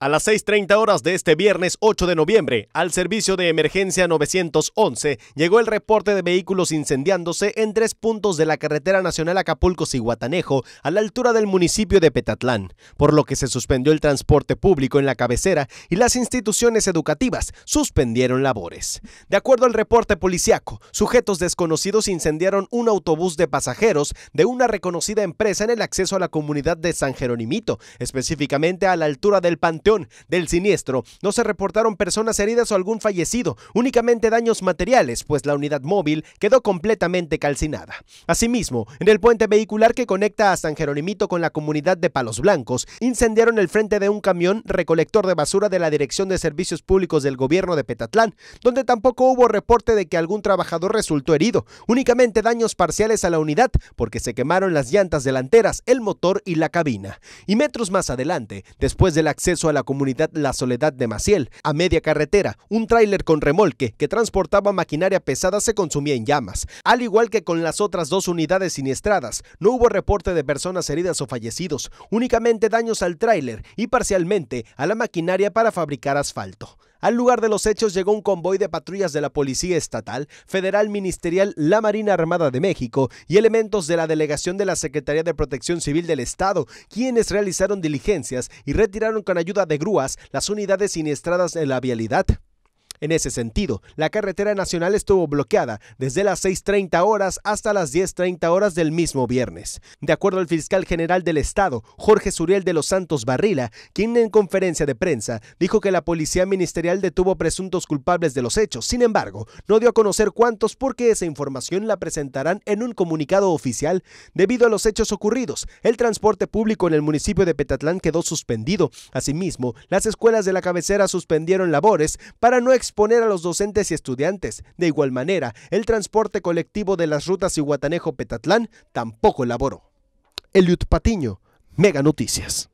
A las 6.30 horas de este viernes 8 de noviembre, al servicio de emergencia 911, llegó el reporte de vehículos incendiándose en tres puntos de la carretera nacional Acapulco-Cihuatanejo, a la altura del municipio de Petatlán, por lo que se suspendió el transporte público en la cabecera y las instituciones educativas suspendieron labores. De acuerdo al reporte policiaco, sujetos desconocidos incendiaron un autobús de pasajeros de una reconocida empresa en el acceso a la comunidad de San Jeronimito, específicamente a la altura del Panteón del siniestro. No se reportaron personas heridas o algún fallecido, únicamente daños materiales, pues la unidad móvil quedó completamente calcinada. Asimismo, en el puente vehicular que conecta a San Jeronimito con la comunidad de Palos Blancos, incendiaron el frente de un camión recolector de basura de la Dirección de Servicios Públicos del Gobierno de Petatlán, donde tampoco hubo reporte de que algún trabajador resultó herido, únicamente daños parciales a la unidad porque se quemaron las llantas delanteras, el motor y la cabina. Y metros más adelante, después del acceso a la la comunidad La Soledad de Maciel. A media carretera, un tráiler con remolque que transportaba maquinaria pesada se consumía en llamas. Al igual que con las otras dos unidades siniestradas, no hubo reporte de personas heridas o fallecidos, únicamente daños al tráiler y parcialmente a la maquinaria para fabricar asfalto. Al lugar de los hechos llegó un convoy de patrullas de la Policía Estatal, Federal Ministerial, la Marina Armada de México y elementos de la delegación de la Secretaría de Protección Civil del Estado, quienes realizaron diligencias y retiraron con ayuda de grúas las unidades siniestradas en la vialidad. En ese sentido, la carretera nacional estuvo bloqueada desde las 6.30 horas hasta las 10.30 horas del mismo viernes. De acuerdo al fiscal general del Estado, Jorge Suriel de los Santos Barrila, quien en conferencia de prensa dijo que la policía ministerial detuvo presuntos culpables de los hechos. Sin embargo, no dio a conocer cuántos porque esa información la presentarán en un comunicado oficial. Debido a los hechos ocurridos, el transporte público en el municipio de Petatlán quedó suspendido. Asimismo, las escuelas de la cabecera suspendieron labores para no exponer a los docentes y estudiantes. De igual manera, el transporte colectivo de las rutas Iguatanejo-Petatlán tampoco elaboró. Eliud Patiño, Mega Noticias.